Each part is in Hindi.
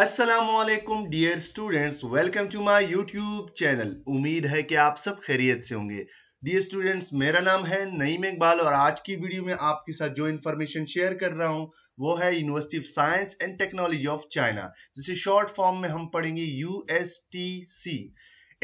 Aslam dear students welcome to my YouTube channel उम्मीद है कि आप सब खैरियत से होंगे डियर स्टूडेंट्स मेरा नाम है नईम इकबाल और आज की वीडियो में आपके साथ जो इन्फॉर्मेशन शेयर कर रहा हूँ वो है university of science and technology of China जिसे शॉर्ट फॉर्म में हम पढ़ेंगे सी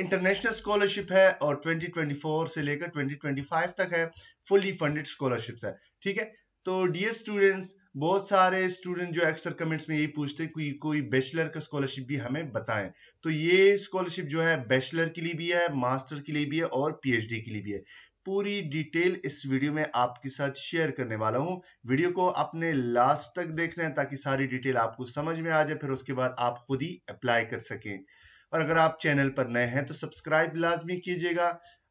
इंटरनेशनल स्कॉलरशिप है और 2024 से लेकर 2025 तक है फुली फंडेड स्कॉलरशिप है ठीक है तो डियर स्टूडेंट्स बहुत सारे स्टूडेंट जो अक्सर कमेंट्स में यही पूछते कोई कोई बैचलर का स्कॉलरशिप भी हमें बताएं तो ये स्कॉलरशिप जो है बैचलर के लिए भी है मास्टर के लिए भी है और पीएचडी के लिए भी है पूरी डिटेल इस वीडियो में आपके साथ शेयर करने वाला हूं वीडियो को अपने लास्ट तक देखना है ताकि सारी डिटेल आपको समझ में आ जाए फिर उसके बाद आप खुद ही अप्लाई कर सकें और अगर आप चैनल पर नए हैं तो सब्सक्राइब लाजमी कीजिएगा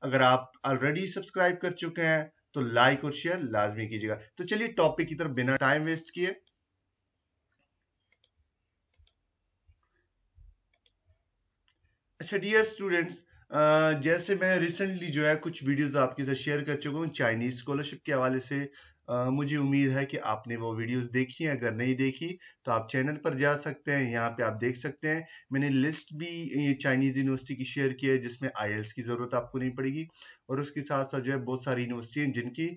अगर आप ऑलरेडी सब्सक्राइब कर चुके हैं तो लाइक और शेयर लाजमी कीजिएगा तो चलिए टॉपिक की तरफ बिना टाइम वेस्ट किए अच्छा डियर स्टूडेंट्स जैसे मैं रिसेंटली जो है कुछ वीडियोस आपके साथ शेयर कर चुका हूँ चाइनीज स्कॉलरशिप के हवाले से मुझे उम्मीद है कि आपने वो वीडियोस देखी हैं अगर नहीं देखी तो आप चैनल पर जा सकते हैं यहाँ पे आप देख सकते हैं मैंने लिस्ट भी चाइनीज़ यूनिवर्सिटी की शेयर की है जिसमें आई की ज़रूरत आपको नहीं पड़ेगी और उसके साथ साथ जो है बहुत सारी यूनिवर्सिटी हैं जिनकी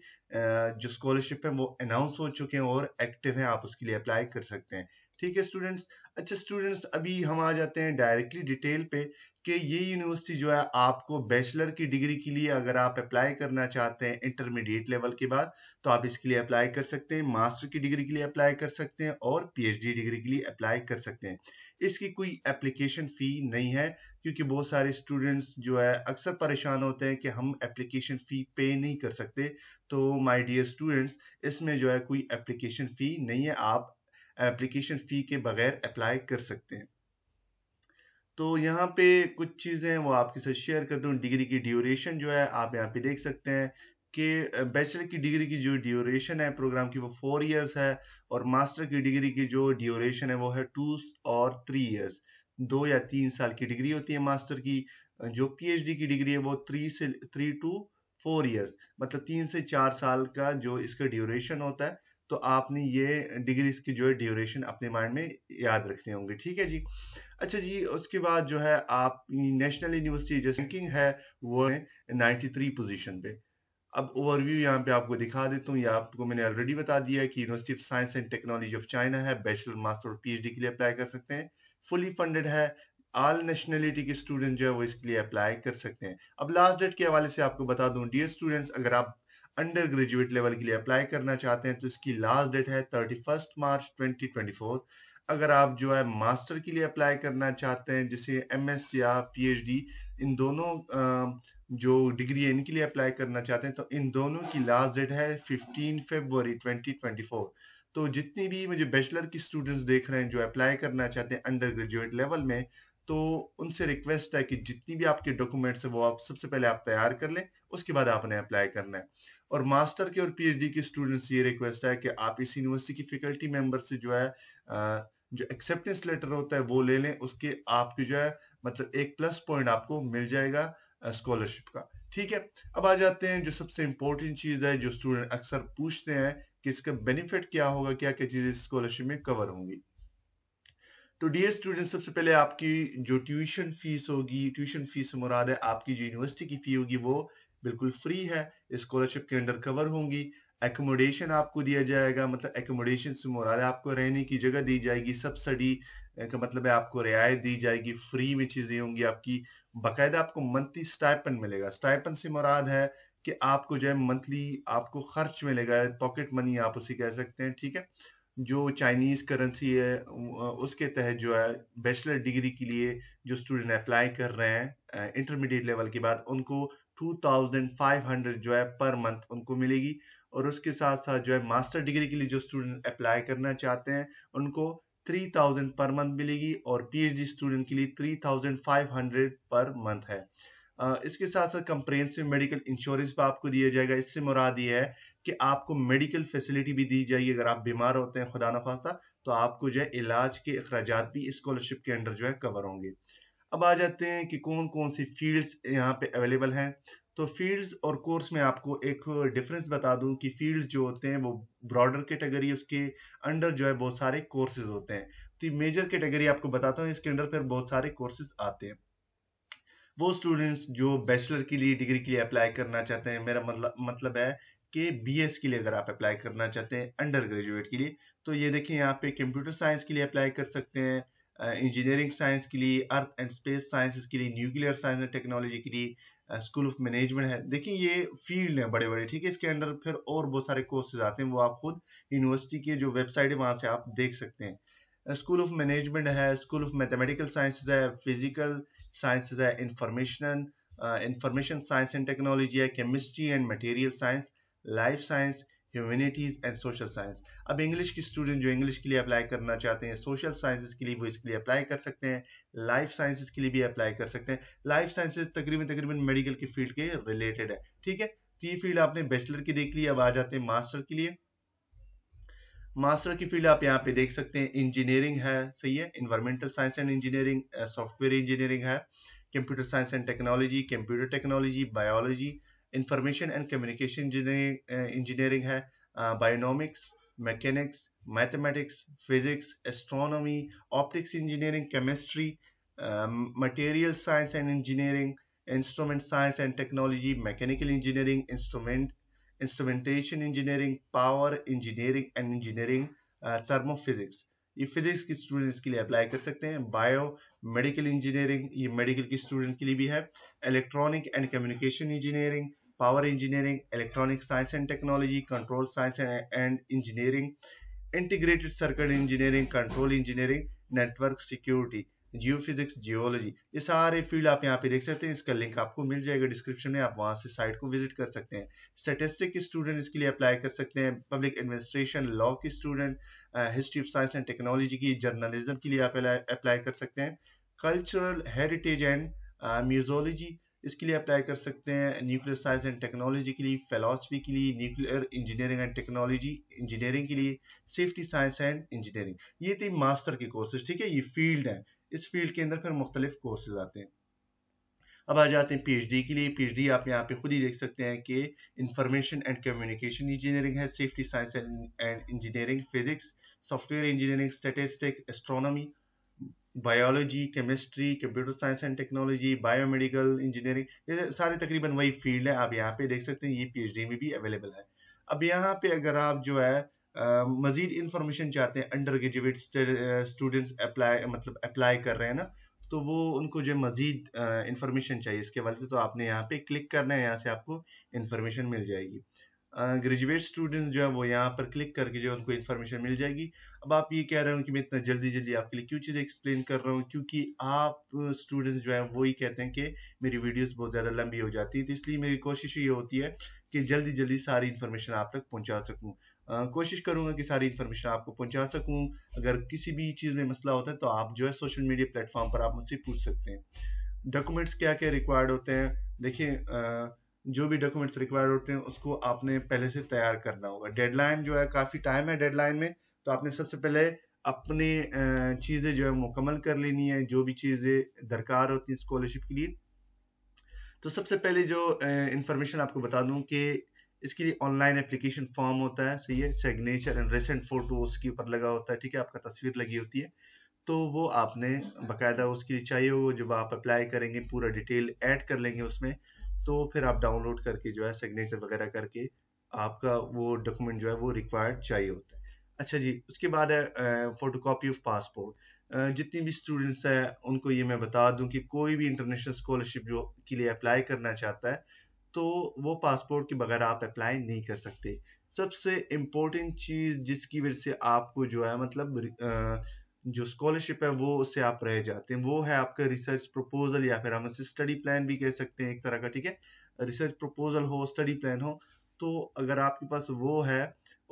जो स्कॉलरशिप है वो अनाउंस हो चुके हैं और एक्टिव हैं आप उसके लिए अप्लाई कर सकते हैं ठीक है स्टूडेंट्स अच्छा स्टूडेंट्स अभी हम आ जाते हैं डायरेक्टली डिटेल पे कि ये यूनिवर्सिटी जो है आपको बैचलर की डिग्री के लिए अगर आप अप्लाई करना चाहते हैं इंटरमीडिएट लेवल के बाद तो आप इसके लिए अप्लाई कर सकते हैं मास्टर की डिग्री के लिए अप्लाई कर सकते हैं और पीएचडी डिग्री के लिए अप्लाई कर सकते हैं इसकी कोई एप्लीकेशन फ़ी नहीं है क्योंकि बहुत सारे स्टूडेंट्स जो है अक्सर परेशान होते हैं कि हम एप्लीकेशन फ़ी पे नहीं कर सकते तो माई डियर स्टूडेंट्स इसमें जो है कोई एप्लीकेशन फ़ी नहीं है आप एप्लीकेशन फ़ी के बगैर अप्लाई कर सकते हैं तो यहाँ पे कुछ चीज़ें हैं वो आपके साथ शेयर करता हूँ डिग्री की ड्यूरेशन जो है आप यहाँ पे देख सकते हैं कि बैचलर की डिग्री की जो ड्यूरेशन है प्रोग्राम की वो फोर इयर्स है और मास्टर की डिग्री की जो ड्यूरेशन है वो है टू और थ्री इयर्स दो या तीन साल की डिग्री होती है मास्टर की जो पीएचडी की डिग्री है वो थ्री से थ्री टू फोर इयर्स मतलब तीन से चार साल का जो इसका ड्यूरेशन होता है तो आपने ये डिग्रीज की जो है ड्यूरेशन अपने माइंड में याद रखने होंगे ठीक है जी अच्छा जी उसके बाद जो है आप नेशनल यूनिवर्सिटी जो रैंकिंग है वो है थ्री पोजिशन पे अब ओवरव्यू यहाँ पे आपको दिखा देता हूँ या आपको मैंने ऑलरेडी बता दिया है कि university of science and technology of China है बैचलर मास्टर और पीएचडी के लिए अप्लाई कर सकते हैं फुली फंडेड है आल नेशनलिटी के स्टूडेंट जो है वो इसके लिए अप्लाई कर सकते हैं अब लास्ट डेट के हवाले से आपको बता दूं डियर स्टूडेंट्स अगर आप अंडर ग्रेजुएट लेवल के लिए अप्लाई करना चाहते हैं तो इसकी लास्ट डेट है थर्टी मार्च ट्वेंटी अगर आप जो है मास्टर के लिए अप्लाई करना चाहते हैं जैसे एमएस या डी इन दोनों जो डिग्री है इनके लिए अप्लाई करना चाहते हैं तो इन दोनों की लास्ट डेट है fifteen February twenty twenty four तो जितनी भी मुझे बैचलर की स्टूडेंट्स देख रहे हैं जो अप्लाई करना चाहते हैं अंडर ग्रेजुएट लेवल में तो उनसे रिक्वेस्ट है कि जितनी भी आपके डॉक्यूमेंट्स है वो आप सबसे पहले आप तैयार कर लें उसके बाद आपने अप्लाई करना है और मास्टर के और पीएचडी के स्टूडेंट्स ये रिक्वेस्ट है कि आप इस यूनिवर्सिटी की फैकल्टी मेंबर से जो है जो एक्सेप्टेंस लेटर होता है वो ले लें उसके आपके जो है मतलब एक प्लस पॉइंट आपको मिल जाएगा स्कॉलरशिप का ठीक है अब आ जाते हैं जो सबसे इंपॉर्टेंट चीज़ है जो स्टूडेंट अक्सर पूछते हैं कि इसका बेनिफिट क्या होगा क्या क्या चीज़ें स्कॉलरशिप में कवर होंगी तो डी स्टूडेंट सबसे पहले आपकी जो ट्यूशन फीस होगी ट्यूशन फीस मुराद है आपकी जो यूनिवर्सिटी की फी होगी वो बिल्कुल फ्री है स्कॉलरशिप के अंडर कवर होंगी एकोमोडेशन आपको दिया जाएगा मतलब एकोमोडेशन से मुराद आपको रहने की जगह दी जाएगी सब्सिडी का मतलब है आपको रियायत दी जाएगी फ्री में चीज़ें होंगी आपकी बाकायदा आपको मंथली स्टाइपन मिलेगा स्टाइपन से मुराद है कि आपको जो है मंथली आपको खर्च मिलेगा पॉकेट मनी आप उसे कह सकते हैं ठीक है जो चाइनीज करेंसी है उसके तहत जो है बैचलर डिग्री के लिए जो स्टूडेंट अप्लाई कर रहे हैं इंटरमीडिएट लेवल के बाद उनको 2500 जो है पर मंथ उनको मिलेगी और उसके साथ साथ जो है मास्टर डिग्री के लिए जो स्टूडेंट अप्लाई करना चाहते हैं उनको 3000 पर मंथ मिलेगी और पीएचडी स्टूडेंट के लिए 3500 पर मंथ है इसके साथ साथ कंप्रेंसिव मेडिकल इंश्योरेंस भी आपको दिया जाएगा इससे मुराद ये है कि आपको मेडिकल फैसिलिटी भी दी जाएगी अगर आप बीमार होते हैं खुदा नखास्ता तो आपको जो है इलाज के अखराज भी स्कॉलरशिप के अंडर जो है कवर होंगे अब आ जाते हैं कि कौन कौन सी फील्ड्स यहाँ पे अवेलेबल हैं तो फील्ड्स और कोर्स में आपको एक डिफरेंस बता दूं कि फील्ड्स जो होते हैं वो ब्रॉडर कैटेगरी उसके अंडर जो है बहुत सारे कोर्सेज होते हैं तो मेजर कैटेगरी आपको बताता हूँ इसके अंडर फिर बहुत सारे कोर्सेज आते हैं वो स्टूडेंट्स जो बैचलर के लिए डिग्री के लिए अप्लाई करना चाहते हैं मेरा मतलब मतलब है कि बीएस के लिए अगर आप अप्लाई करना चाहते हैं अंडर ग्रेजुएट के लिए तो ये देखें यहाँ पे कंप्यूटर साइंस के लिए अप्लाई कर सकते हैं इंजीनियरिंग साइंस के लिए अर्थ एंड स्पेस साइंसेस के लिए न्यूक्लियर साइंस एंड टेक्नोलॉजी के लिए स्कूल ऑफ मैनेजमेंट है देखिए ये फील्ड है बड़े बड़े ठीक है इसके अंदर फिर और बहुत सारे कोर्सेज आते हैं वो आप खुद यूनिवर्सिटी के जो वेबसाइट है वहां से आप देख सकते हैं स्कूल ऑफ मैनेजमेंट है स्कूल ऑफ मैथमेटिकल साइंसेज है फिजिकल साइंसेज है information information science and technology है chemistry and material science life science humanities and social science अब इंग्लिश के स्टूडेंट जो इंग्लिश के लिए अप्लाई करना चाहते हैं सोशल साइंसेज के लिए वो इसके लिए अप्लाई कर सकते हैं लाइफ साइंसेज के लिए भी अप्लाई कर सकते हैं लाइफ साइंसेज तकरीबन तकरीबन मेडिकल की फील्ड के रिलेटेड है ठीक है तो ये फील्ड आपने बैचलर की देख ली अब आ जाते हैं मास्टर के लिए मास्टर की फील्ड आप यहाँ पे देख सकते हैं इंजीनियरिंग है सही है environmental science and engineering software engineering है computer science and technology computer technology biology information and communication engineering engineering है bionomics mechanics mathematics physics astronomy optics engineering chemistry material science and engineering instrument science and technology mechanical engineering instrument instrumentation engineering power engineering and engineering thermophysics ये फिजिक्स के स्टूडेंट्स के लिए अप्लाई कर सकते हैं बायो मेडिकल इंजीनियरिंग ये मेडिकल के स्टूडेंट के लिए भी है electronic and communication engineering power engineering, electronic science and technology, control science and, and engineering, integrated circuit engineering, control engineering, network security. Geophysics geology ये सारे फील्ड आप यहाँ पे देख सकते हैं इसका लिंक आपको मिल जाएगा डिस्क्रिप्शन में आप वहाँ से साइट को विजिट कर सकते हैं स्टेटिस्टिक के स्टूडेंट इसके लिए अप्लाई कर सकते हैं पब्लिक एडमिनिस्ट्रेशन लॉ के student history of science and technology की जर्नलिज्म uh, के लिए आप अप्लाई कर सकते हैं कल्चरल हेरिटेज एंड म्यूजोलॉजी इसके लिए अप्लाई कर सकते हैं न्यूक्लियर साइंस एंड टेक्नोलॉजी के लिए फिलासफी के लिए nuclear engineering and technology engineering के लिए सेफ्टी साइंस एंड इंजीनियरिंग ये थी मास्टर के कोर्सेज ठीक है ये फील्ड है इस फील्ड के अंदर फिर मुख्तलिफ कोर्सेज आते हैं अब आ जाते हैं पीएचडी के लिए पीएचडी आप यहाँ पे खुद ही देख सकते हैं कि इंफॉर्मेशन एंड कम्युनिकेशन इंजीनियरिंग है safety science and engineering physics software engineering statistic astronomy biology chemistry computer science and technology biomedical engineering ये सारे तकरीबन वही फील्ड है आप यहाँ पे देख सकते हैं ये पीएचडी में भी अवेलेबल है अब यहाँ पे अगर आप जो है मजीद इंफॉर्मेशन चाहते हैं अंडर ग्रेजुएट स्टूडेंट्स अप्लाई मतलब अप्लाई कर रहे हैं ना तो वो उनको जो मजीद इंफॉर्मेशन चाहिए इसके हवाले से तो आपने यहाँ पे क्लिक करना है यहाँ से आपको इंफॉर्मेशन मिल जाएगी ग्रेजुएट स्टूडेंट्स जो है वो यहाँ पर क्लिक करके जो उनको इन्फॉर्मेशन मिल जाएगी अब आप ये कह रहे हो कि मैं इतना जल्दी जल्दी आपके लिए क्यों चीज़ें एक्सप्लेन कर रहा हूँ क्योंकि आप स्टूडेंट्स जो है वो ही कहते हैं कि मेरी वीडियोस बहुत ज़्यादा लंबी हो जाती है तो इसलिए मेरी कोशिश ये होती है कि जल्दी जल्दी सारी इन्फॉर्मेशन आप तक पहुँचा सकूँ कोशिश करूंगा कि सारी इन्फॉर्मेशन आपको पहुँचा सकूँ अगर किसी भी चीज़ में मसला होता है तो आप जो है सोशल मीडिया प्लेटफॉर्म पर आप मुझसे पूछ सकते हैं डॉक्यूमेंट्स क्या क्या रिक्वायर्ड होते हैं देखिए जो भी डॉक्यूमेंट्स रिक्वायर्ड होते हैं उसको आपने पहले से तैयार करना होगा डेडलाइन जो है काफ़ी टाइम है डेडलाइन में तो आपने सबसे पहले अपनी चीज़ें जो है मुकम्मल कर लेनी है जो भी चीज़ें दरकार होती है स्कॉलरशिप के लिए तो सबसे पहले जो इंफॉर्मेशन आपको बता दूं कि इसके लिए ऑनलाइन एप्लीकेशन फॉर्म होता है सही है सिग्नेचर एंड रिसेंट फोटो उसके ऊपर लगा होता है ठीक है आपका तस्वीर लगी होती है तो वो आपने बाकायदा उसके लिए चाहिए वो जब आप अप्लाई करेंगे पूरा डिटेल ऐड कर लेंगे उसमें तो फिर आप डाउनलोड करके जो है सिग्नेचर वगैरह करके आपका वो डॉक्यूमेंट जो है वो रिक्वायर्ड चाहिए होता है अच्छा जी उसके बाद है फोटो कापी ऑफ पासपोर्ट जितनी भी स्टूडेंट्स हैं उनको ये मैं बता दूं कि कोई भी इंटरनेशनल स्कॉलरशिप जो के लिए अप्लाई करना चाहता है तो वो पासपोर्ट के बगैर आप अप्लाई नहीं कर सकते सबसे इम्पोर्टेंट चीज़ जिसकी वजह से आपको जो है मतलब आ, जो स्कॉलरशिप है वो उससे आप रह जाते हैं वो है आपका रिसर्च प्रपोजल या फिर हम स्टडी प्लान भी कह सकते हैं एक तरह का ठीक है रिसर्च प्रपोजल हो स्टडी प्लान हो तो अगर आपके पास वो है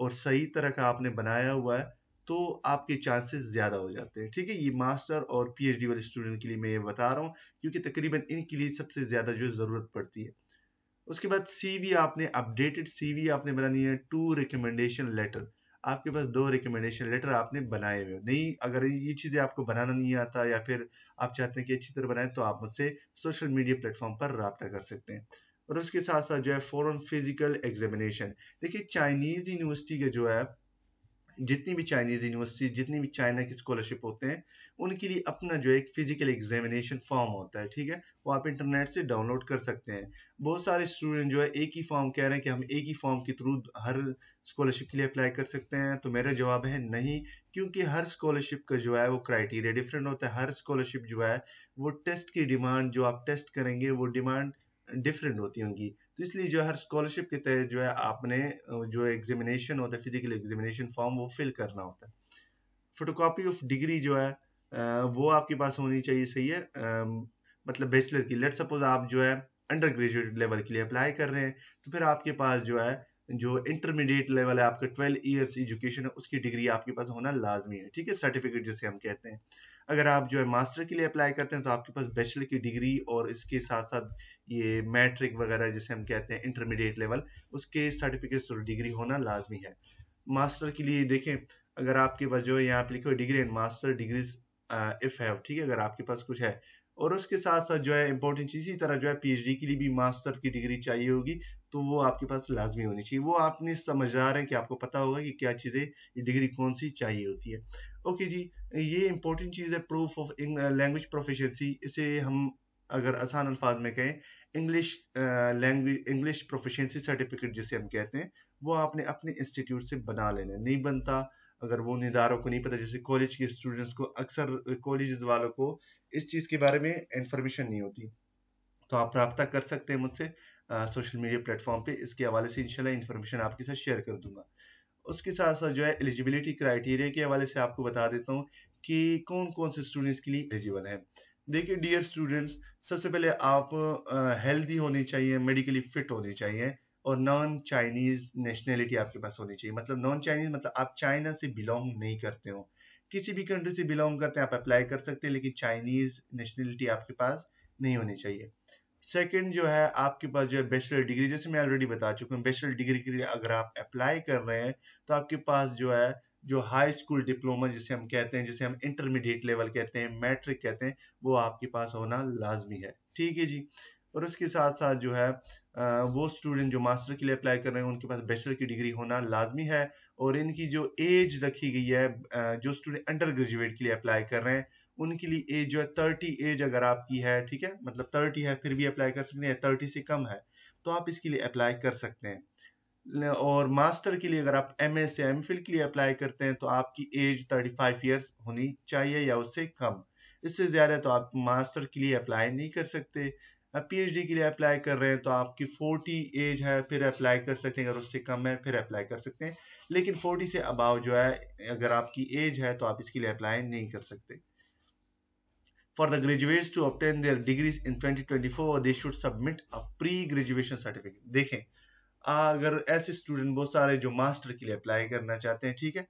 और सही तरह का आपने बनाया हुआ है तो आपके चांसेस ज़्यादा हो जाते हैं ठीक है ये मास्टर और पीएचडी वाले स्टूडेंट के लिए मैं ये बता रहा हूँ क्योंकि तकरीबन इनके लिए सबसे ज़्यादा जो ज़रूरत पड़ती है उसके बाद सीवी आपने अपडेटेड सीवी आपने बनानी है टू रिकमेंडेशन लेटर आपके पास दो रिकमेंडेशन लेटर आपने बनाए हुए नहीं अगर ये चीज़ें आपको बनाना नहीं आता या फिर आप चाहते हैं कि अच्छी तरह बनाए तो आप मुझसे सोशल मीडिया प्लेटफॉर्म पर रबता कर सकते हैं और उसके साथ साथ जो है फॉरन फिजिकल एग्जामिनेशन देखिए चाइनीज़ यूनिवर्सिटी के जो है जितनी भी चाइनीज़ यूनिवर्सिटी जितनी भी चाइना की स्कॉलरशिप होते हैं उनके लिए अपना जो एक फिजिकल एग्जामिनेशन फॉर्म होता है ठीक है वो आप इंटरनेट से डाउनलोड कर सकते हैं बहुत सारे स्टूडेंट जो है एक ही फॉर्म कह रहे हैं कि हम एक ही फॉर्म के थ्रू हर स्कॉलरशिप के लिए अप्लाई कर सकते हैं तो मेरा जवाब है नहीं क्योंकि हर स्कॉलरशिप का जो है वो क्राइटेरिया डिफरेंट होता है हर स्कॉलरशिप जो है वो टेस्ट की डिमांड जो आप टेस्ट करेंगे वो डिमांड डिफरेंट होती होंगी तो इसलिए जो हर स्कॉलरशिप के तहत जो है आपने जो एग्जामिनेशन होता है फिजिकल एग्जामिनेशन फॉर्म वो फिल करना होता है फोटोकॉपी ऑफ डिग्री जो है वो आपके पास होनी चाहिए सही है मतलब बैचलर की लेट सपोज आप जो है अंडर ग्रेजुएट लेवल के लिए अप्लाई कर रहे हैं तो फिर आपके पास जो है जो इंटरमीडिएट लेवल है आपका ट्वेल्व ईयर्स एजुकेशन है उसकी डिग्री आपके पास होना लाजमी है ठीक है सर्टिफिकेट जिसे हम कहते हैं अगर आप जो है मास्टर के लिए अप्लाई करते हैं तो आपके पास बैचलर की डिग्री और इसके साथ साथ ये मैट्रिक वगैरह जिसे हम कहते हैं इंटरमीडिएट लेवल उसके सर्टिफिकेट्स और डिग्री होना लाजमी है मास्टर के लिए देखें अगर आपके पास जो है यहाँ पे हुए degree and master degrees if have ठीक है अगर आपके पास कुछ है और उसके साथ साथ जो है इंपॉर्टेंट चीज इसी तरह जो है पीएचडी के लिए भी मास्टर की डिग्री चाहिए होगी तो वो आपके पास लाजमी होनी चाहिए वो आपने समझदार है कि आपको पता होगा कि क्या चीजें डिग्री कौन सी चाहिए होती है ओके जी ये इंपॉर्टेंट चीज़ है प्रूफ ऑफ लैंग्वेज प्रोफिशेंसी इसे हम अगर आसान अल्फाज में कहें English language English proficiency certificate जिसे हम कहते हैं वो आपने अपने इंस्टीट्यूट से बना लेना नहीं बनता अगर वो निदारों को नहीं पता जैसे कॉलेज के स्टूडेंट्स को अक्सर कॉलेज वालों को इस चीज़ के बारे में इंफॉर्मेशन नहीं होती तो आप रबता कर सकते हैं मुझसे सोशल मीडिया प्लेटफॉर्म पर इसके हवाले से इनशाला इन्फॉर्मेशन आपके साथ शेयर कर दूंगा उसके साथ साथ जो है एलिजिबिलिटी क्राइटेरिया के हवाले से आपको बता देता हूँ कि कौन कौन से स्टूडेंट्स के लिए एलिजिबल है देखिए डियर स्टूडेंट्स सबसे पहले आप हेल्दी होनी चाहिए मेडिकली फिट होनी चाहिए और नॉन चाइनीज नेशनैलिटी आपके पास होनी चाहिए मतलब नॉन चाइनीज मतलब आप चाइना से बिलोंग नहीं करते हो किसी भी कंट्री से बिलोंग करते हैं आप अप्लाई कर सकते हैं लेकिन चाइनीज नेशनैलिटी आपके पास नहीं होनी चाहिए सेकेंड जो है आपके पास जो है बैचलर डिग्री जैसे मैं ऑलरेडी बता चुका हूँ बैचलर डिग्री के लिए अगर आप अप्लाई कर रहे हैं तो आपके पास जो है जो हाई स्कूल डिप्लोमा जिसे हम कहते हैं जिसे हम इंटरमीडिएट लेवल कहते हैं मैट्रिक कहते हैं वो आपके पास होना लाजमी है ठीक है जी और उसके साथ साथ जो है वो स्टूडेंट जो मास्टर के लिए अप्लाई कर रहे हैं उनके पास बैचलर की डिग्री होना लाजमी है और इनकी जो एज रखी गई है जो स्टूडेंट अंडर ग्रेजुएट के लिए अप्लाई कर रहे हैं उनके लिए एज जो है थर्टी एज अगर आपकी है ठीक है मतलब थर्टी है फिर भी अप्लाई कर सकते हैं थर्टी से कम है तो आप इसके लिए अप्लाई कर सकते हैं और मास्टर के लिए अगर आप एम एस या एम के लिए अप्लाई करते हैं तो आपकी एज थर्टी फाइव ईयर्स होनी चाहिए या उससे कम इससे ज़्यादा तो आप मास्टर के लिए अप्लाई नहीं कर सकते पी एच डी के लिए अप्लाई कर रहे हैं तो आपकी फोर्टी एज है फिर अप्लाई कर सकते हैं अगर उससे कम है फिर अप्लाई कर सकते हैं लेकिन फोर्टी से अबाव जो है अगर आपकी एज है तो आप इसके लिए अप्लाई नहीं कर सकते For the graduates to obtain their degrees in 2024, they should submit a pre-graduation certificate. देखें अगर ऐसे स्टूडेंट बहुत सारे जो मास्टर के लिए अप्लाई करना चाहते हैं ठीक है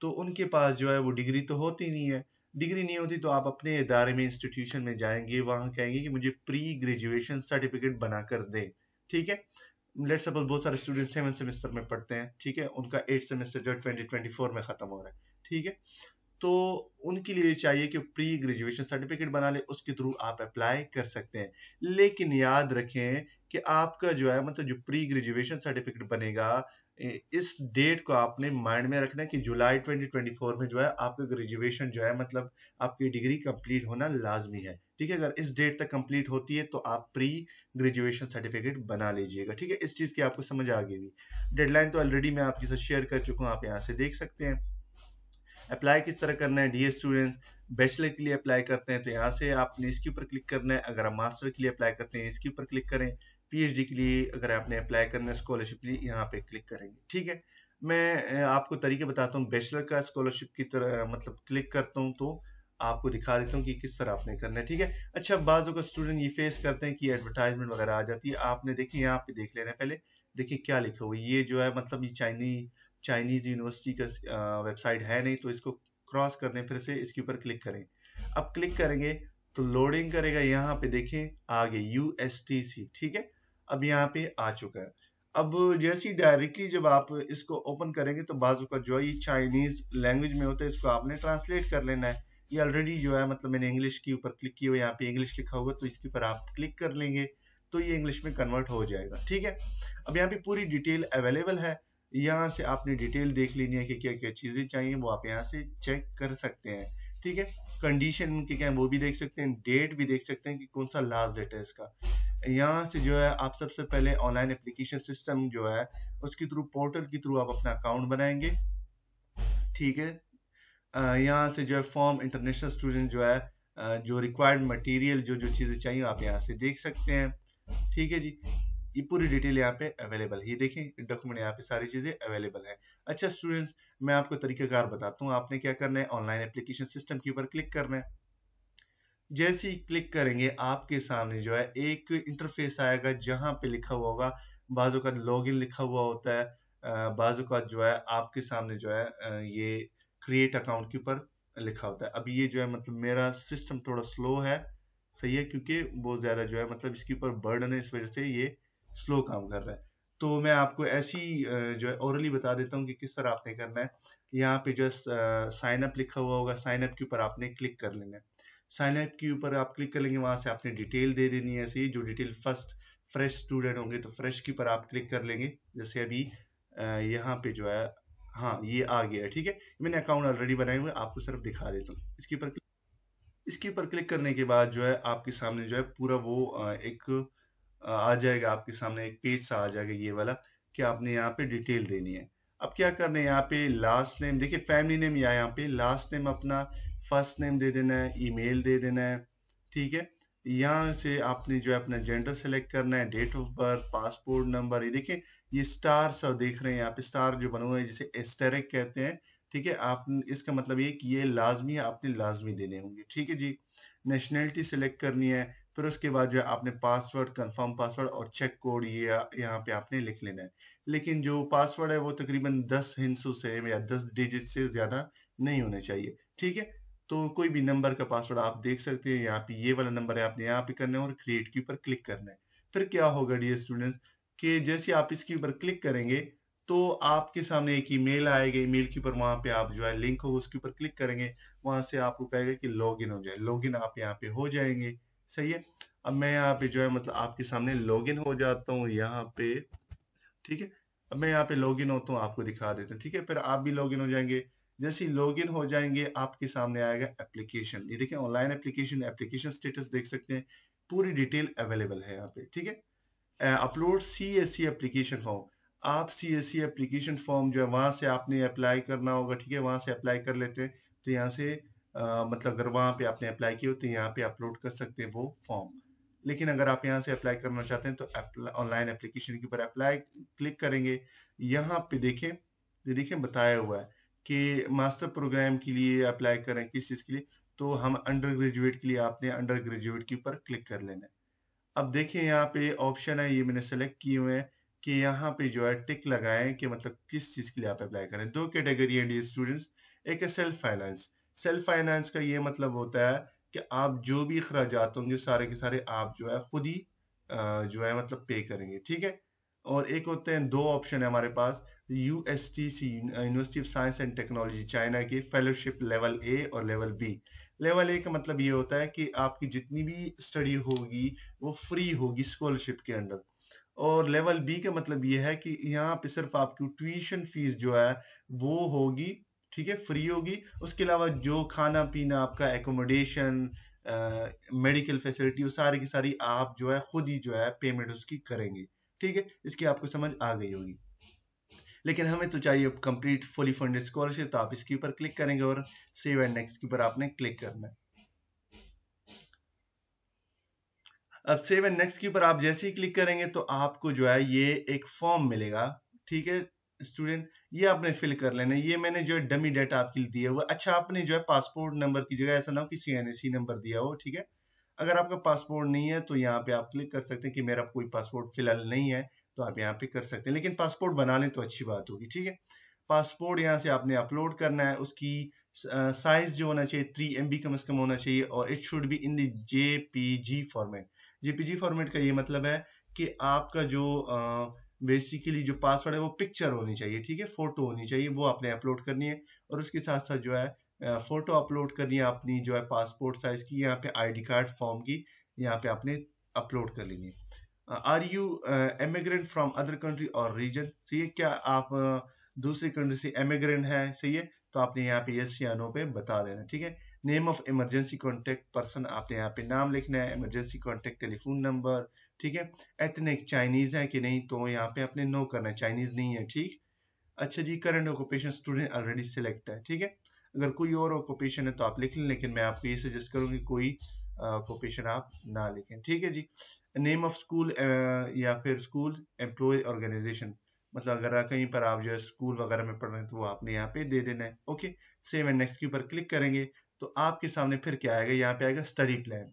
तो उनके पास जो है वो डिग्री तो होती नहीं है डिग्री नहीं होती तो आप अपने इदारे में इंस्टीट्यूशन में जाएंगे वहाँ कहेंगे कि मुझे प्री ग्रेजुएशन सर्टिफिकेट बना कर दे ठीक है लेट सपोज बहुत सारे स्टूडेंट सेवन सेमेस्टर में पढ़ते हैं ठीक है उनका एट सेमेस्टर जो ट्वेंटी ट्वेंटी फोर में खत्म हो रहा है ठीक है तो उनके लिए चाहिए कि प्री ग्रेजुएशन सर्टिफिकेट बना ले उसके थ्रू आप अप्लाई कर सकते हैं लेकिन याद रखें कि आपका जो है मतलब जो प्री ग्रेजुएशन सर्टिफिकेट बनेगा इस डेट को आपने माइंड में रखना है कि जुलाई 2024 में जो है आपका ग्रेजुएशन जो है मतलब आपकी डिग्री कंप्लीट होना लाजमी है ठीक है अगर इस डेट तक कंप्लीट होती है तो आप प्री ग्रेजुएशन सर्टिफिकेट बना लीजिएगा ठीक है इस चीज़ की आपको समझ आ गई डेडलाइन तो ऑलरेडी मैं आपके साथ शेयर कर चुका हूँ आप यहाँ से देख सकते हैं अप्लाई किस तरह करना है डीए स्टूडेंट्स बैचलर के लिए अप्लाई करते हैं तो यहाँ से आपने इसके ऊपर क्लिक करना है अगर आप मास्टर के लिए अप्लाई करते हैं इसके ऊपर क्लिक करें पीएचडी के लिए अगर आपने अप्लाई करना है स्कॉलरशिप के लिए यहाँ पे क्लिक करेंगे ठीक है मैं आपको तरीके बताता हूँ बैचलर का स्कॉलरशिप की तरह मतलब क्लिक करता हूँ तो आपको दिखा देता हूँ कि किस तरह आपने करना है ठीक है अच्छा बाजू का स्टूडेंट ये फेस करते हैं कि एडवर्टाइजमेंट वगैरह आ जाती है आपने देखिए यहाँ पे देख लेना पहले देखिए क्या लिखा हुआ ये जो है मतलब ये चाइनीज चाइनीज यूनिवर्सिटी का वेबसाइट है नहीं तो इसको क्रॉस दें फिर से इसके ऊपर क्लिक करें अब क्लिक करेंगे तो लोडिंग करेगा यहाँ पे देखें आगे यू ठीक है अब यहाँ पे आ चुका है अब जैसे डायरेक्टली जब आप इसको ओपन करेंगे तो बाजू का जो है ये चाइनीज लैंग्वेज में होता है इसको आपने ट्रांसलेट कर लेना है ये ऑलरेडी जो है मतलब मैंने इंग्लिश के ऊपर क्लिक किया हुआ यहाँ पे इंग्लिश लिखा हुआ तो इसके ऊपर आप क्लिक कर लेंगे तो ये इंग्लिश में कन्वर्ट हो जाएगा ठीक है अब यहाँ पे पूरी डिटेल अवेलेबल है यहाँ से आपने डिटेल देख लेनी है कि क्या क्या चीजें चाहिए वो आप यहाँ से चेक कर सकते हैं ठीक है कंडीशन के क्या है वो भी देख सकते हैं डेट भी देख सकते हैं कि कौन सा लास्ट डेट है इसका यहाँ से जो है आप सबसे पहले ऑनलाइन एप्लीकेशन सिस्टम जो है उसके थ्रू पोर्टल के थ्रू आप अपना अकाउंट बनाएंगे ठीक है यहाँ से जो है फॉर्म इंटरनेशनल स्टूडेंट जो है जो रिक्वायर्ड मटेरियल जो जो चीज़ें चाहिए आप यहाँ से देख सकते हैं ठीक है जी ये पूरी डिटेल यहाँ पे अवेलेबल है ये देखें डॉक्यूमेंट यहाँ पे सारी चीजें अवेलेबल है अच्छा स्टूडेंट्स मैं आपको तरीकाकार बताता हूँ आपने क्या करना है ऑनलाइन एप्लीकेशन सिस्टम के ऊपर क्लिक करना है जैसे ही क्लिक करेंगे आपके सामने जो है एक इंटरफेस आएगा जहां पे लिखा हुआ होगा बाजू का लॉग लिखा हुआ होता है बाजू का जो है आपके सामने जो है ये क्रिएट अकाउंट के ऊपर लिखा होता है अब ये जो है मतलब मेरा सिस्टम थोड़ा स्लो है सही है क्योंकि बहुत ज्यादा जो है मतलब इसके ऊपर बर्डन है इस वजह से ये स्लो काम कर रहा है तो मैं आपको ऐसी जो है ओरली बता देता हूँ कि किस तरह आपने करना है यहाँ पे जो है साइन अप लिखा हुआ होगा साइन अप के ऊपर आपने क्लिक कर लेना है साइन अप के ऊपर आप क्लिक कर लेंगे वहां से आपने डिटेल दे देनी है ऐसे जो डिटेल फर्स्ट फ्रेश स्टूडेंट होंगे तो फ्रेश के ऊपर आप क्लिक कर लेंगे जैसे अभी यहाँ पे जो है हाँ ये आ गया है ठीक है मैंने अकाउंट ऑलरेडी बनाए हुए आपको सिर्फ दिखा देता हूँ इसके ऊपर इसके ऊपर क्लिक करने के बाद जो है आपके सामने जो है पूरा वो एक आ जाएगा आपके सामने एक पेज सा आ जाएगा ये वाला कि आपने यहाँ पे डिटेल देनी है अब क्या करना है यहाँ पे लास्ट नेम देखिए फैमिली नेम या यहाँ पे लास्ट नेम अपना फर्स्ट नेम दे देना है ईमेल दे देना है ठीक है यहाँ से आपने जो है अपना जेंडर सेलेक्ट करना है date of birth passport number ये देखिए ये स्टार सब देख रहे हैं यहाँ पे स्टार जो बना हुआ है जिसे एस्टेरिक कहते हैं ठीक है आप इसका मतलब ये कि ये लाजमी है आपने लाजमी देने होंगे ठीक है जी नेशनैलिटी सेलेक्ट करनी है फिर उसके बाद जो है आपने पासवर्ड कंफर्म पासवर्ड और चेक कोड ये यह, यहाँ पे आपने लिख लेना है लेकिन जो पासवर्ड है वो तकरीबन दस हिंसों से या दस डिजिट से ज़्यादा नहीं होने चाहिए ठीक है तो कोई भी नंबर का पासवर्ड आप देख सकते हैं यहाँ पे ये वाला नंबर है आपने यहाँ पे करना है और क्रिएट के ऊपर क्लिक करना है फिर क्या होगा डी स्टूडेंट्स कि जैसे आप इसके ऊपर क्लिक करेंगे तो आपके सामने एक ईमेल आएगा ईमेल के ऊपर वहां पे आप जो है लिंक हो उसके ऊपर क्लिक करेंगे वहां से आपको कहेगा कि लॉगिन हो जाए लॉगिन आप यहाँ पे हो जाएंगे सही है अब मैं यहाँ पे जो है मतलब आपके सामने लॉगिन हो जाता हूँ यहाँ पे ठीक है अब मैं यहाँ पे लॉगिन होता हूँ आपको दिखा देता हूँ ठीक है फिर आप भी लॉगिन हो जाएंगे जैसे ही लॉगिन हो जाएंगे आपके सामने आएगा एप्लीकेशन ये देखें ऑनलाइन एप्लीकेशन एप्लीकेशन स्टेटस देख सकते हैं पूरी डिटेल अवेलेबल है यहाँ पे ठीक है upload C S C application form आप C S C application form जो है वहां से आपने अप्लाई करना होगा ठीक है वहां से अप्लाई कर लेते हैं तो यहाँ से मतलब अगर वहाँ पे आपने अप्लाई की हो तो यहाँ पे अपलोड कर सकते हैं वो फॉर्म लेकिन अगर आप यहाँ से अप्लाई करना चाहते हैं तो ऑनलाइन एप्लीकेशन के ऊपर अप्लाई क्लिक करेंगे यहाँ पे देखें ये देखें बताया हुआ है कि मास्टर प्रोग्राम के लिए अप्लाई करें किस चीज़ के लिए तो हम अंडर ग्रेजुएट के लिए आपने अंडर ग्रेजुएट के ऊपर क्लिक कर लेना है अब देखें यहाँ पे ऑप्शन है ये मैंने सेलेक्ट किए हुए हैं कि यहाँ पे जो है टिक लगाएं कि मतलब किस चीज़ के लिए आप अप्लाई करें दो कैटेगरी एंड स्टूडेंट्स एक है सेल्फ फाइनेंस सेल्फ फाइनेंस का ये मतलब होता है कि आप जो भी अखराज होंगे सारे के सारे आप जो है खुद ही जो है मतलब पे करेंगे ठीक है और एक होते हैं दो ऑप्शन है हमारे पास U S T C university of science and technology China के फेलोशिप लेवल ए और लेवल बी लेवल ए का मतलब ये होता है कि आपकी जितनी भी स्टडी होगी वो फ्री होगी स्कॉलरशिप के अंडर और लेवल बी का मतलब ये है कि यहाँ पे सिर्फ आपकी ट्यूशन फीस जो है वो होगी ठीक है फ्री होगी उसके अलावा जो खाना पीना आपका एकोमोडेशन मेडिकल फैसिलिटी वो सारी की सारी आप जो है खुद ही जो है पेमेंट उसकी करेंगे ठीक है इसकी आपको समझ आ गई होगी लेकिन हमें तो चाहिए कंप्लीट फुली फंडेड स्कॉलरशिप तो आप इसके ऊपर क्लिक करेंगे और सेव एंड नेक्स्ट के ऊपर आपने क्लिक करना है अब सेव एंड नेक्स्ट के ऊपर आप जैसे ही क्लिक करेंगे तो आपको जो है ये एक फॉर्म मिलेगा ठीक है स्टूडेंट ये आपने फिल कर लेना ये मैंने जो है डमी डेटा आपके लिए दिया हुआ अच्छा आपने जो है पासपोर्ट नंबर की जगह ऐसा ना हो किसी एन नंबर दिया हो ठीक है अगर आपका पासपोर्ट नहीं है तो यहाँ पे आप क्लिक कर सकते हैं कि मेरा कोई पासपोर्ट फिलहाल नहीं है तो आप यहाँ पे कर सकते हैं लेकिन पासपोर्ट बना लें तो अच्छी बात होगी ठीक है पासपोर्ट यहाँ से आपने अपलोड करना है उसकी साइज जो होना चाहिए थ्री एम कम से कम होना चाहिए और it should be in the J format J format का ये मतलब है कि आपका जो आ, बेसिकली जो पासवर्ड है वो पिक्चर होनी चाहिए ठीक है फोटो होनी चाहिए वो आपने अपलोड करनी है और उसके साथ साथ जो है फोटो अपलोड करनी है अपनी जो है पासपोर्ट साइज की यहाँ पे आईडी कार्ड फॉर्म की यहाँ पे आपने अपलोड कर लेनी है are you emigrant from other country और रीजन सही है क्या आप दूसरी कंट्री से एमिग्रेंट है सही है तो आपने यहाँ पे यस या नो पे बता देना ठीक है name of emergency contact person आपने यहाँ पे नाम लिखना है इमरजेंसी कॉन्टेक्ट टेलीफोन नंबर ठीक है एथनिक चाइनीज है कि नहीं तो यहाँ पे आपने नो करना है चाइनीज नहीं है ठीक अच्छा जी current occupation student already select है ठीक है अगर कोई और ऑक्यूपेशन है तो आप लिख लें लेकिन मैं आपको ये सजेस्ट करूँगी कोई ऑक्यूपेशन आप ना लिखें ठीक है जी नेम ऑफ स्कूल या फिर स्कूल एम्प्लॉय ऑर्गेनाइजेशन मतलब अगर कहीं पर आप जो है स्कूल वगैरह में पढ़ रहे हैं तो वो आपने यहाँ पे दे देना है ओके सेम एंड नेक्स्ट के ऊपर क्लिक करेंगे तो आपके सामने फिर क्या आएगा यहाँ पे आएगा स्टडी प्लान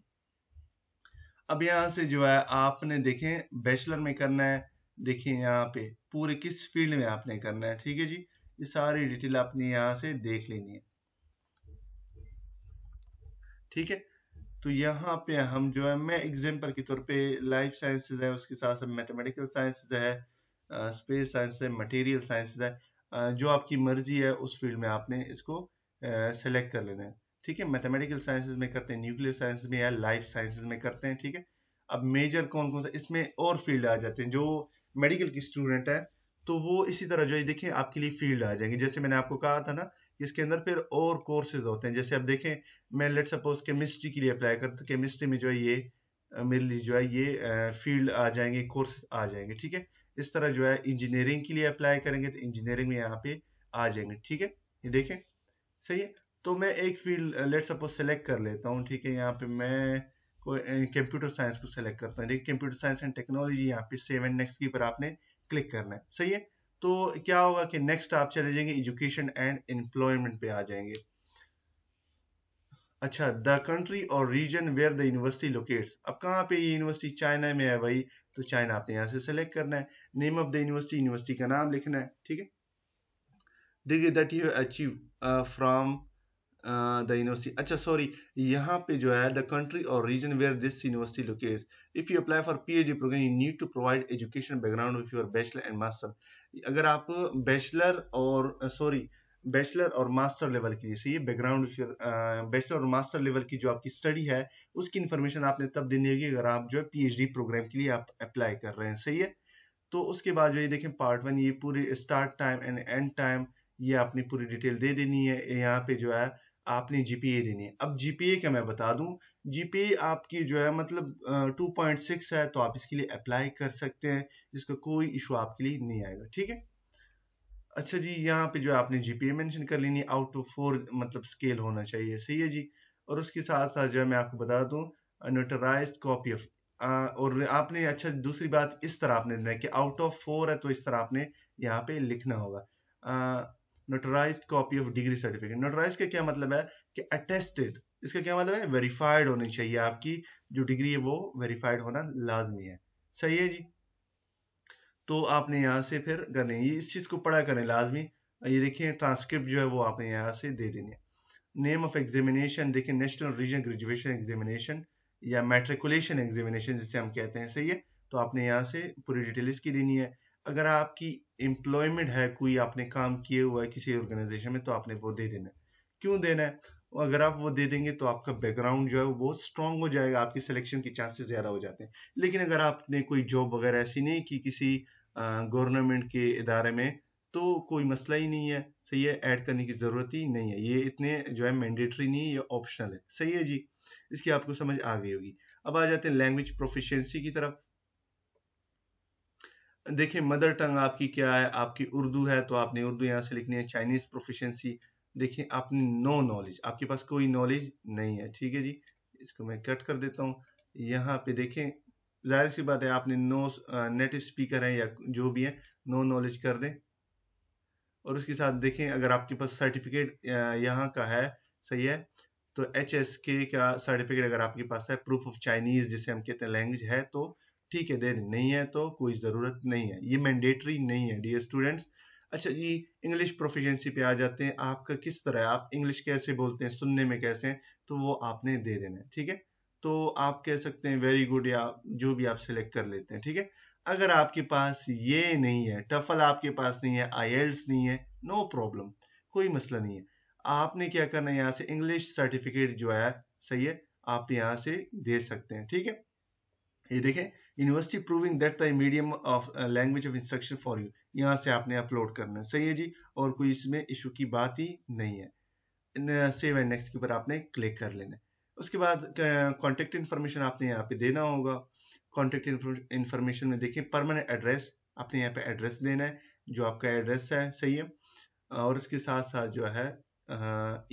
अब यहाँ से जो है आपने देखें बैचलर में करना है देखिए यहाँ पे पूरे किस फील्ड में आपने करना है ठीक है जी ये सारी डिटेल आपने यहाँ से देख लेनी है ठीक है तो यहाँ पे हम जो है मैं एग्जाम्पल के तौर पे लाइफ साइंसेज है उसके साथ साथ मैथमेटिकल साइंसेज है स्पेस साइंस है मटेरियल साइंसेज है जो आपकी मर्जी है उस फील्ड में आपने इसको सेलेक्ट कर लेना है ठीक है मैथमेटिकल साइंसेज में करते हैं न्यूक्लियर साइंस में या लाइफ साइंसेज में करते हैं ठीक है अब मेजर कौन कौन सा इसमें और फील्ड आ जाते हैं जो मेडिकल की स्टूडेंट है तो वो इसी तरह जो देखें आपके लिए फील्ड आ जाएंगे जैसे मैंने आपको कहा था ना इसके अंदर फिर और कोर्सेज होते हैं जैसे अब देखें मैं लेट सपोज केमिस्ट्री के लिए अप्लाई करता तो केमिस्ट्री में जो है ये मेरे लिए जो है ये फील्ड आ जाएंगे कोर्सेज आ जाएंगे ठीक है इस तरह जो है इंजीनियरिंग के लिए अप्लाई करेंगे तो इंजीनियरिंग में यहाँ पे आ जाएंगे ठीक है ये देखें सही है तो मैं एक फील्ड लेट सपोज सेलेक्ट कर लेता हूँ ठीक है यहाँ पे मैं कंप्यूटर साइंस uh, को सेलेक्ट करता हूँ देखिए कंप्यूटर साइंस एंड टेक्नोलॉजी यहाँ पे सेवन नेक्स्ट की पर आपने क्लिक करना है सही है तो क्या होगा कि नेक्स्ट आप चले जाएंगे एजुकेशन एंड एम्प्लॉयमेंट पे आ जाएंगे अच्छा द कंट्री और region where the university locates अब कहाँ पे ये यूनिवर्सिटी चाइना में है भाई तो चाइना आपने यहाँ से सेलेक्ट करना है name of the university university का नाम लिखना है ठीक है degree that you achieve from the university अच्छा सॉरी यहाँ पे जो है द कंट्री और region where this university locate if you apply for PhD program you need to provide education background with your bachelor and master अगर आप बैचलर और सॉरी बैचलर और मास्टर लेवल की जैसे ये बैकग्राउंड बैचलर और मास्टर लेवल की जो आपकी स्टडी है उसकी इन्फॉर्मेशन आपने तब देनी होगी अगर आप जो है पीएचडी प्रोग्राम के लिए आप अप्लाई कर रहे हैं सही है तो उसके बाद जो ये देखें पार्ट वन ये पूरी start time and end time ये आपने पूरी डिटेल दे देनी है यहाँ पे जो है आपने जीपीए देनी है अब जीपीए का मैं बता दूं जीपीए आपकी जो है मतलब 2.6 है तो आप इसके लिए अप्लाई कर सकते हैं इसका कोई इशू आपके लिए नहीं आएगा ठीक है अच्छा जी यहाँ पे जो है आपने जीपीए मेंशन कर लेनी आउट टू फोर मतलब स्केल होना चाहिए सही है जी और उसके साथ साथ जो है मैं आपको बता दूं नोटराइज कॉपी ऑफ और आपने अच्छा दूसरी बात इस तरह आपने देना है कि आउट ऑफ फोर है तो इस तरह आपने यहाँ पे लिखना होगा notarize copy of degree certificate notarize का क्या मतलब है कि अटेस्टेड इसका क्या मतलब है वेरीफाइड होनी चाहिए आपकी जो डिग्री है वो वेरीफाइड होना लाजमी है सही है जी तो आपने यहाँ से फिर करने है इस चीज को पढ़ा करें लाजमी ये देखिए ट्रांसक्रिप्ट जो है वो आपने यहाँ से दे देनी है नेम ऑफ एग्जामिनेशन देखिए नेशनल रीजन ग्रेजुएशन एग्जामिनेशन या मेट्रिकुलेशन एग्जामिनेशन जिसे हम कहते हैं सही है तो आपने यहाँ से पूरी डिटेल्स की देनी है अगर आपकी एम्प्लॉयमेंट है कोई आपने काम किए हुआ है किसी ऑर्गेनाइजेशन में तो आपने वो दे देना है क्यों देना है अगर आप वो दे देंगे तो आपका बैकग्राउंड जो है वो बहुत स्ट्रांग हो जाएगा आपके सिलेक्शन के चांसेस ज्यादा हो जाते हैं लेकिन अगर आपने कोई जॉब वगैरह ऐसी नहीं की किसी गवर्नमेंट के इदारे में तो कोई मसला ही नहीं है सही है ऐड करने की जरूरत ही नहीं है ये इतने जो है मैंडेटरी नहीं है ये ऑप्शनल है सही है जी इसकी आपको समझ आ गई होगी अब आ जाते हैं लैंग्वेज प्रोफिशिएंसी की तरफ देखिए मदर टंग आपकी क्या है आपकी उर्दू है तो आपने उर्दू यहाँ से लिखनी है चाइनीज प्रोफिशेंसी देखिए आपने नो नॉलेज आपके पास कोई नॉलेज नहीं है ठीक है जी इसको मैं कट कर देता हूँ यहाँ पे देखें जाहिर सी बात है आपने नो नेटिव स्पीकर है या जो भी है नो नॉलेज कर दें और उसके साथ देखें अगर आपके पास सर्टिफिकेट uh, यहाँ का है सही है तो एच एस के का सर्टिफिकेट अगर आपके पास है प्रूफ ऑफ चाइनीज जिसे हम कहते हैं लैंग्वेज है तो ठीक है दे नहीं है तो कोई ज़रूरत नहीं है ये मैंडेटरी नहीं है डियर स्टूडेंट्स अच्छा जी इंग्लिश प्रोफिशेंसी पे आ जाते हैं आपका किस तरह है आप इंग्लिश कैसे बोलते हैं सुनने में कैसे हैं तो वो आपने दे देना है ठीक है तो आप कह सकते हैं वेरी गुड या जो भी आप सिलेक्ट कर लेते हैं ठीक है अगर आपके पास ये नहीं है टफल आपके पास नहीं है आईएल्स नहीं है नो प्रॉब्लम कोई मसला नहीं है आपने क्या करना है यहाँ से इंग्लिश सर्टिफिकेट जो है सही है आप यहाँ से दे सकते हैं ठीक है ये देखें university proving that the medium of language of instruction for you यहाँ से आपने अपलोड करना है सही है जी और कोई इसमें इशू की बात ही नहीं है सेव एंड नेक्स्ट के ऊपर आपने क्लिक कर लेना है उसके बाद कॉन्टेक्ट इन्फॉर्मेशन आपने यहाँ पे देना होगा कॉन्टेक्ट इन्फॉर्मेशन में देखें परमानेंट एड्रेस आपने यहाँ पे एड्रेस देना है जो आपका एड्रेस है सही है और उसके साथ साथ जो है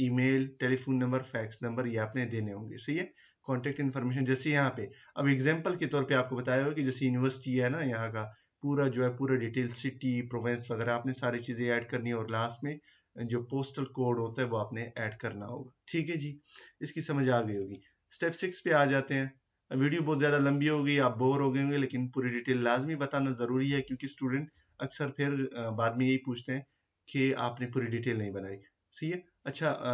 email telephone number fax number ये आपने देने होंगे सही है कॉन्टेक्ट इन्फॉर्मेशन जैसे यहाँ पे अब एग्जाम्पल के तौर पर आपको बताया होगा कि जैसे यूनिवर्सिटी है ना यहाँ का पूरा जो है पूरा डिटेल सिटी प्रोवेंस वगैरह आपने सारी चीज़ें ऐड करनी है और लास्ट में जो पोस्टल कोड होता है वो आपने ऐड करना होगा ठीक है जी इसकी समझ आ गई होगी स्टेप सिक्स पे आ जाते हैं वीडियो बहुत ज़्यादा लंबी होगी आप बोर हो गए होंगे लेकिन पूरी डिटेल लाजमी बताना ज़रूरी है क्योंकि स्टूडेंट अक्सर फिर बाद में यही पूछते हैं कि आपने पूरी डिटेल नहीं बनाई सही है अच्छा आ,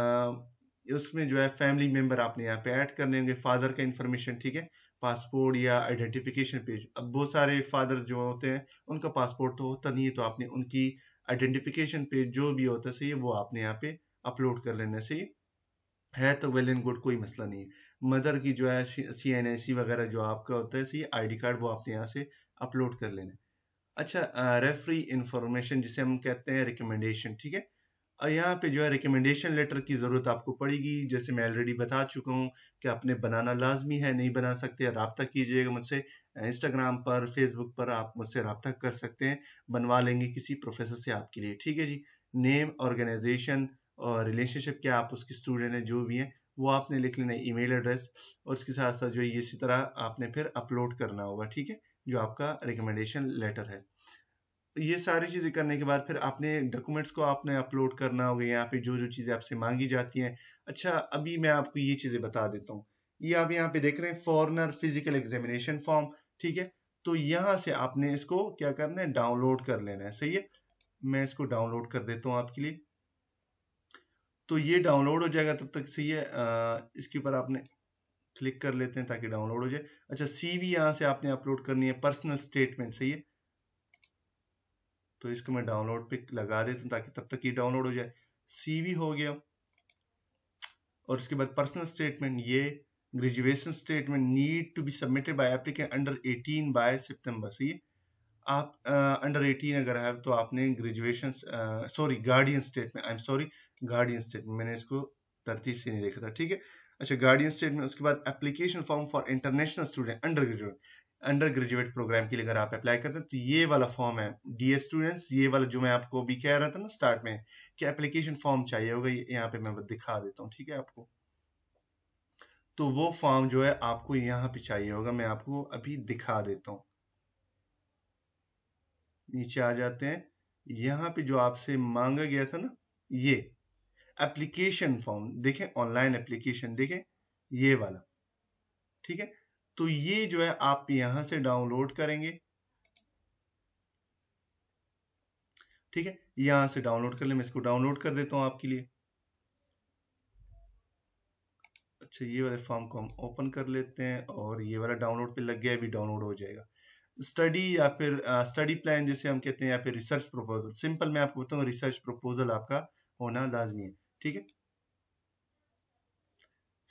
उसमें जो है फैमिली मेंबर आपने यहाँ पे ऐड करने होंगे फादर का इन्फॉर्मेशन ठीक है पासपोर्ट या आइडेंटिफिकेशन पेज अब बहुत सारे फादर जो होते हैं उनका पासपोर्ट तो होता नहीं है तो आपने उनकी आइडेंटिफिकेशन पेज जो भी होता है सही है वो आपने यहाँ पे अपलोड कर लेना सही है तो वेल एंड गुड कोई मसला नहीं है मदर की जो है सी एन आई सी वगैरह जो आपका होता है सही आईडी कार्ड वो आपने यहाँ से अपलोड कर लेना अच्छा रेफरी इंफॉर्मेशन जिसे हम कहते हैं रिकमेंडेशन ठीक है यहाँ पे जो है रिकमेंडेशन लेटर की ज़रूरत आपको पड़ेगी जैसे मैं ऑलरेडी बता चुका हूँ कि आपने बनाना लाजमी है नहीं बना सकते रबता कीजिएगा मुझसे इंस्टाग्राम पर फेसबुक पर आप मुझसे रबता कर सकते हैं बनवा लेंगे किसी प्रोफेसर से आपके लिए ठीक है जी नेम ऑर्गेनाइजेशन और रिलेशनशिप क्या आप उसके स्टूडेंट हैं जो भी हैं वो आपने लिख लेना ईमेल एड्रेस और उसके साथ साथ जो है इसी तरह आपने फिर अपलोड करना होगा ठीक है जो आपका रिकमेंडेशन लेटर है ये सारी चीजें करने के बाद फिर आपने डॉक्यूमेंट्स को आपने अपलोड करना होगा यहाँ पे जो जो चीजें आपसे मांगी जाती हैं अच्छा अभी मैं आपको ये चीजें बता देता हूँ ये आप यहाँ पे देख रहे हैं फॉरनर फिजिकल एग्जामिनेशन फॉर्म ठीक है तो यहाँ से आपने इसको क्या करना है डाउनलोड कर लेना है सही है मैं इसको डाउनलोड कर देता हूँ आपके लिए तो ये डाउनलोड हो जाएगा तब तक सही है आ, इसके ऊपर आपने क्लिक कर लेते हैं ताकि डाउनलोड हो जाए अच्छा सीवी यहाँ से आपने अपलोड करनी है पर्सनल स्टेटमेंट सही है तो इसको मैं डाउनलोड पे लगा देता हूँ ताकि तब तक ये डाउनलोड हो जाए सी हो गया और उसके बाद पर्सनल स्टेटमेंट ये graduation statement need to be submitted by applicant under 18 by सितंबर सही है आप अंडर uh, 18 अगर है तो आपने graduation sorry guardian statement I am sorry guardian statement मैंने इसको तरतीब से नहीं देखा था ठीक है अच्छा गार्डियन स्टेटमेंट उसके बाद application form for international student undergraduate undergraduate program के लिए अगर आप अप्लाई करते हैं तो ये वाला फॉर्म है डी स्टूडेंट्स ये वाला जो मैं आपको भी कह रहा था ना स्टार्ट में कि एप्लीकेशन फॉर्म चाहिए होगा यहाँ पे मैं दिखा देता हूँ ठीक है आपको तो वो फॉर्म जो है आपको यहाँ पे चाहिए होगा मैं आपको अभी दिखा देता हूँ नीचे आ जाते हैं यहाँ पे जो आपसे मांगा गया था ना ये एप्लीकेशन फॉर्म देखें ऑनलाइन एप्लीकेशन देखें ये वाला ठीक है तो ये जो है आप यहां से डाउनलोड करेंगे ठीक है यहां से डाउनलोड कर ले मैं इसको डाउनलोड कर देता हूं आपके लिए अच्छा ये वाले फॉर्म को हम ओपन कर लेते हैं और ये वाला डाउनलोड पे लग गया भी डाउनलोड हो जाएगा स्टडी या फिर स्टडी प्लान जैसे हम कहते हैं या फिर रिसर्च प्रपोजल सिंपल मैं आपको बताऊँ रिसर्च प्रपोजल आपका होना लाजमी है ठीक है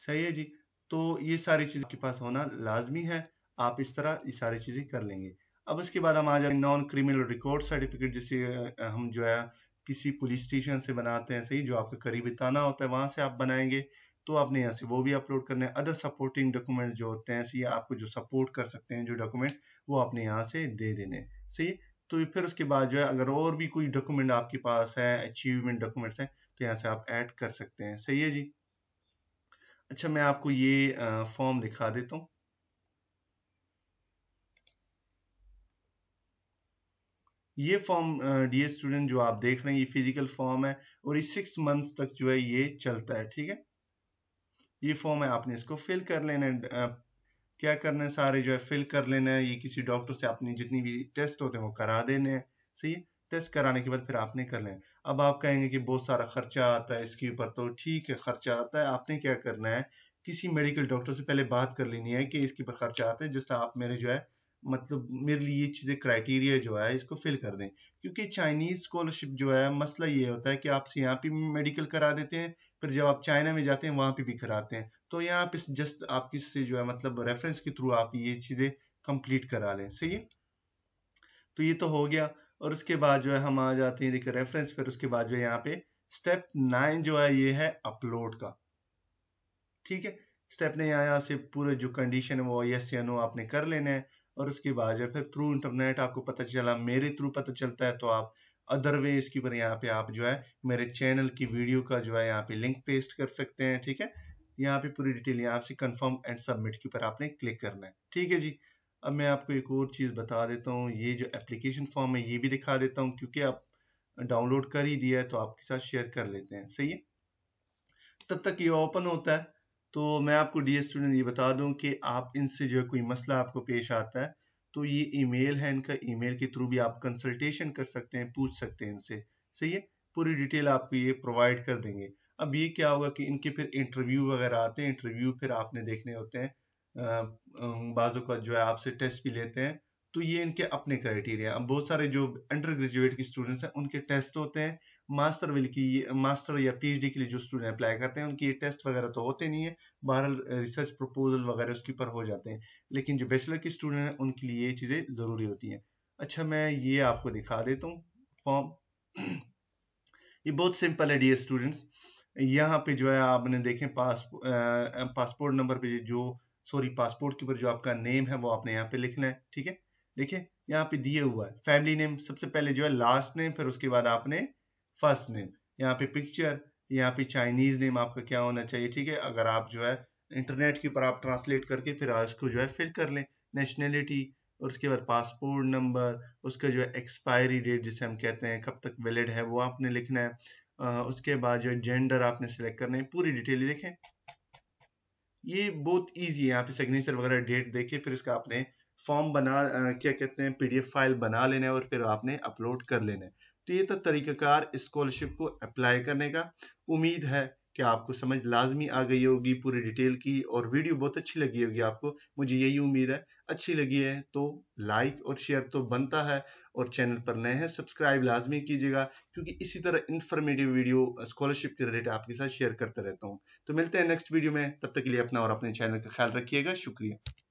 सही है जी तो ये सारी चीज़ आपके पास होना लाजमी है आप इस तरह ये सारी चीज़ें कर लेंगे अब इसके बाद हम आ जाए नॉन क्रिमिनल रिकॉर्ड सर्टिफिकेट जिसे हम जो है किसी पुलिस स्टेशन से बनाते हैं सही जो आपका करीबी ताना होता है वहां से आप बनाएंगे तो आपने यहाँ से वो भी अपलोड करने हैं अदर सपोर्टिंग डॉक्यूमेंट जो होते हैं सही आपको जो सपोर्ट कर सकते हैं जो डॉक्यूमेंट वो आपने यहाँ से दे देने सही तो फिर उसके बाद जो है अगर और भी कोई डॉक्यूमेंट आपके पास है अचीवमेंट डॉक्यूमेंट्स हैं तो यहाँ से आप ऐड कर सकते हैं सही है जी अच्छा मैं आपको ये फॉर्म दिखा देता हूँ ये फॉर्म डी स्टूडेंट जो आप देख रहे हैं ये फिजिकल फॉर्म है और ये सिक्स मंथ्स तक जो है ये चलता है ठीक है ये फॉर्म है आपने इसको फिल कर लेना है क्या करना है सारे जो है फिल कर लेना है ये किसी डॉक्टर से आपने जितनी भी टेस्ट होते हैं वो करा देने हैं सही है टेस्ट कराने के बाद फिर आपने कर लें अब आप कहेंगे कि बहुत सारा खर्चा आता है इसके ऊपर तो ठीक है खर्चा आता है आपने क्या करना है किसी मेडिकल डॉक्टर से पहले बात कर लेनी है कि इसके ऊपर खर्चा आता है जिस आप मेरे जो है मतलब मेरे लिए ये चीज़ें क्राइटेरिया जो है इसको फिल कर दें क्योंकि चाइनीज़ स्कॉलरशिप जो है मसला ये होता है कि आपसे यहाँ पे मेडिकल करा देते हैं फिर जब आप चाइना में जाते हैं वहाँ पे भी कराते हैं तो यहाँ पे जस्ट आप किससे जो है मतलब रेफरेंस के थ्रू आप ये चीज़ें कंप्लीट करा लें सही है तो ये तो हो गया और उसके बाद जो है हम आ जाते हैं देखिए रेफरेंस पर उसके बाद जो है यहाँ पे स्टेप नाइन जो है ये है अपलोड का ठीक है स्टेप ने यहाँ यहाँ से पूरे जो कंडीशन है वो यस या नो आपने कर लेना है और उसके बाद जो फिर थ्रू इंटरनेट आपको पता चला मेरे थ्रू पता चलता है तो आप अदर वे इसके ऊपर यहाँ पे आप जो है मेरे चैनल की वीडियो का जो है यहाँ पे लिंक पेस्ट कर सकते हैं ठीक है यहाँ पे पूरी डिटेल यहाँ से कंफर्म एंड सबमिट के ऊपर आपने क्लिक करना है ठीक है जी अब मैं आपको एक और चीज़ बता देता हूँ ये जो एप्लीकेशन फॉर्म है ये भी दिखा देता हूँ क्योंकि आप डाउनलोड कर ही दिया है तो आपके साथ शेयर कर लेते हैं सही है तब तक ये ओपन होता है तो मैं आपको डी स्टूडेंट ये बता दूं कि आप इनसे जो है कोई मसला आपको पेश आता है तो ये ईमेल है इनका ईमेल के थ्रू भी आप कंसल्टेशन कर सकते हैं पूछ सकते हैं इनसे सही है पूरी डिटेल आपको ये प्रोवाइड कर देंगे अब ये क्या होगा कि इनके फिर इंटरव्यू वगैरह आते हैं इंटरव्यू फिर आपने देखने होते हैं बाज़ों का जो है आपसे टेस्ट भी लेते हैं तो ये इनके अपने क्राइटेरिया अब बहुत सारे जो अंडर ग्रेजुएट के स्टूडेंट्स हैं उनके टेस्ट होते हैं मास्टर विल की मास्टर या पीएचडी के लिए जो स्टूडेंट अप्लाई करते हैं उनके ये टेस्ट वगैरह तो होते नहीं है बाहर रिसर्च प्रपोजल वगैरह उसके ऊपर हो जाते हैं लेकिन जो बैचलर के स्टूडेंट हैं उनके लिए ये चीज़ें ज़रूरी होती हैं अच्छा मैं ये आपको दिखा देता हूँ फॉर्म ये बहुत सिंपल है डी स्टूडेंट्स यहाँ पे जो है आपने देखें पास पासपोर्ट नंबर पे जो सॉरी पासपोर्ट के ऊपर जो आपका नेम है वो आपने यहाँ पे लिखना है ठीक है देखिए यहाँ पे दिए हुआ है फैमिली नेम सबसे पहले जो है लास्ट नेम फिर उसके बाद आपने फर्स्ट नेम यहाँ पे पिक्चर यहाँ पे चाइनीज नेम आपका क्या होना चाहिए ठीक है अगर आप जो है इंटरनेट के ऊपर आप ट्रांसलेट करके फिर उसको जो है फिल कर लें नेशनैलिटी और उसके बाद पासपोर्ट नंबर उसका जो है एक्सपायरी डेट जिसे हम कहते हैं कब तक वैलिड है वो आपने लिखना है उसके बाद जो है जेंडर आपने सेलेक्ट करना है पूरी डिटेल देखें ये बहुत ईजी है यहाँ पे सिग्नेचर वगैरह डेट देके फिर इसका आपने फॉर्म बना क्या कहते हैं पीडीएफ फाइल बना लेना है और फिर आपने अपलोड कर लेना है तो ये तो तरीकाकार स्कॉलरशिप को अप्लाई करने का उम्मीद है कि आपको समझ लाजमी आ गई होगी पूरी डिटेल की और वीडियो बहुत अच्छी लगी होगी आपको मुझे यही उम्मीद है अच्छी लगी है तो लाइक और शेयर तो बनता है और चैनल पर नए हैं सब्सक्राइब लाजमी कीजिएगा क्योंकि इसी तरह इन्फॉर्मेटिव वीडियो स्कॉलरशिप के रिलेटेड आपके साथ शेयर करते रहता हूँ तो मिलते हैं नेक्स्ट वीडियो में तब तक के लिए अपना और अपने चैनल का ख्याल रखिएगा शुक्रिया